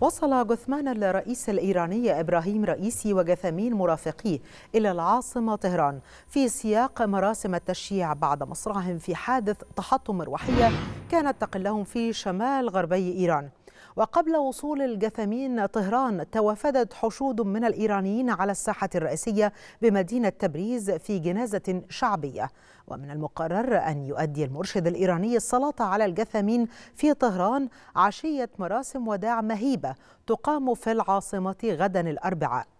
وصل جثمان الرئيس الإيراني إبراهيم رئيسي وجثامين مرافقيه إلى العاصمة طهران في سياق مراسم التشييع بعد مصرعهم في حادث تحطم مروحية كانت تقلهم في شمال غربي إيران وقبل وصول الجثمين طهران توافدت حشود من الإيرانيين على الساحة الرئيسية بمدينة تبريز في جنازة شعبية ومن المقرر أن يؤدي المرشد الإيراني الصلاة على الجثمين في طهران عشية مراسم وداع مهيبة تقام في العاصمة غدا الأربعاء